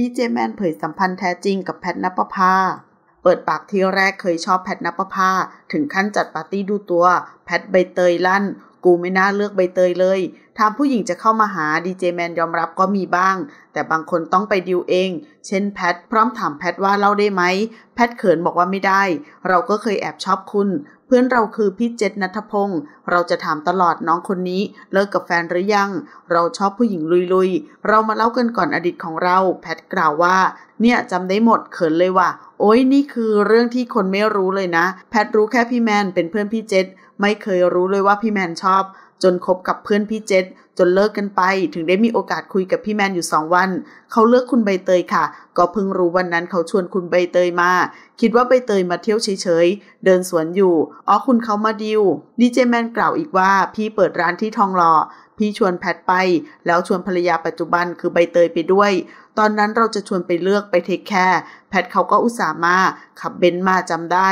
ดีเจแมนเผยสัมพันธ์แท้จริงกับแพทนปภา เปิดปากที่แรกเคยชอบแพทนปภา ถึงขั้นจัดปาร์ตี้ดูตัว แพทใบเตยลั่น กูไม่น่าเลือกใบเตยเลยทางผู้หญิงจะเข้ามาหาดีเจแมนยอมรับก็มีบ้าง แต่บางคนต้องไปดิวเอง เช่นแพท พร้อมถามแพทว่าเล่าได้ไหม แพทเขินบอกว่าไม่ได้ เราก็เคยแอบชอบคุณเพื่อนเราคือพี่เจษนัทพงศ์เราจะถามตลอดน้องคนนี้เลิกกับแฟนหรือยัง เราชอบผู้หญิงลุยๆ เรามาเล่ากันก่อนอดีตของเรา แพทกล่าวว่า เนี่ยจำได้หมดเขินเลยว่ะโอ้ยนี่คือเรื่องที่คนไม่รู้เลยนะ แพทรู้แค่พี่แมนเป็นเพื่อนพี่เจษไม่เคยรู้เลยว่าพี่แมนชอบจนคบกับเพื่อนพี่เจษจนเลิกกันไป ถึงได้มีโอกาสคุยกับพี่แมนอยู่สองวัน เขาเลือกคุณใบเตยค่ะ ก็เพิ่งรู้วันนั้นเขาชวนคุณใบเตยมา คิดว่าใบเตยมาเที่ยวเฉยๆ เดินสวนอยู่อ๋อคุณเขามาดิวดีเจแมนกล่าวอีกว่าพี่เปิดร้านที่ทองหล่อพี่ชวนแพทไปแล้วชวนภรรยาปัจจุบันคือใบเตยไปด้วย ตอนนั้นเราจะชวนไปเลือกไปเทคแคร์แพทเขาก็อุตส่าห์มาขับเบนซ์มาจำได้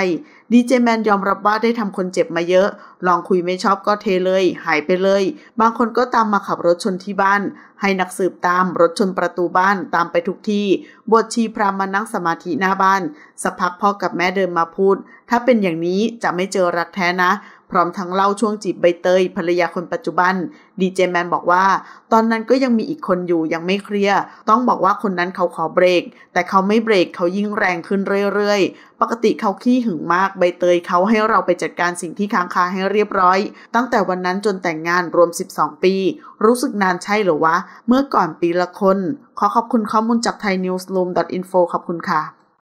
ดีเจแมนยอมรับว่าได้ทำคนเจ็บมาเยอะ ลองคุยไม่ชอบก็เทเลย หายไปเลย บางคนก็ตามมาขับรถชนที่บ้าน ให้นักสืบตามรถชนประตูบ้านตามไปทุกที่บทชีพรามานั่งสมาธิหน้าบ้านสักพักพ่อกับแม่เดินมาพูด ถ้าเป็นอย่างนี้จะไม่เจอรักแท้นะพร้อมทั้งเล่าช่วงจีบใบเตยภรรยาคนปัจจุบัน ดีเจแมนบอกว่า ตอนนั้นก็ยังมีอีกคนอยู่ยังไม่เคลียร์ต้องบอกว่าคนนั้นเขาขอเบรก แต่เขาไม่เบรกเขายิ่งแรงขึ้นเรื่อยๆ ปกติเขาขี้หึงมากใบเตย เขาให้เราไปจัดการสิ่งที่ค้างคาให้เรียบร้อย ตั้งแต่วันนั้นจนแต่งงานรวม 12 ปี รู้สึกนานใช่หรือวะเมื่อก่อนปีละคนขอขอบคุณข้อมูลจาก thaiNewsroom.info ขอบคุณค่ะ